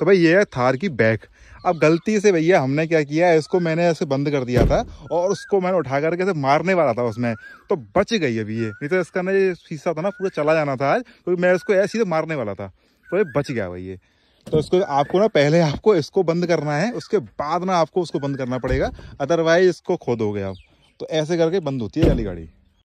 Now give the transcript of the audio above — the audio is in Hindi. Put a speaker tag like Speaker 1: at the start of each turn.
Speaker 1: तो भाई ये है थार की बैक अब गलती से भैया हमने क्या किया है इसको मैंने ऐसे बंद कर दिया था और उसको मैंने उठा करके ऐसे मारने वाला था उसमें तो बच गई अभी ये नहीं तो इसका ना ये शीशा था ना पूरा चला जाना था आज क्योंकि तो मैं इसको ऐसे ही मारने वाला था तो ये बच गया भाई ये तो इसको आपको ना पहले आपको इसको बंद करना है उसके बाद ना आपको उसको बंद करना पड़ेगा अदरवाइज इसको खो दोगे आप तो ऐसे करके बंद होती है अली गाड़ी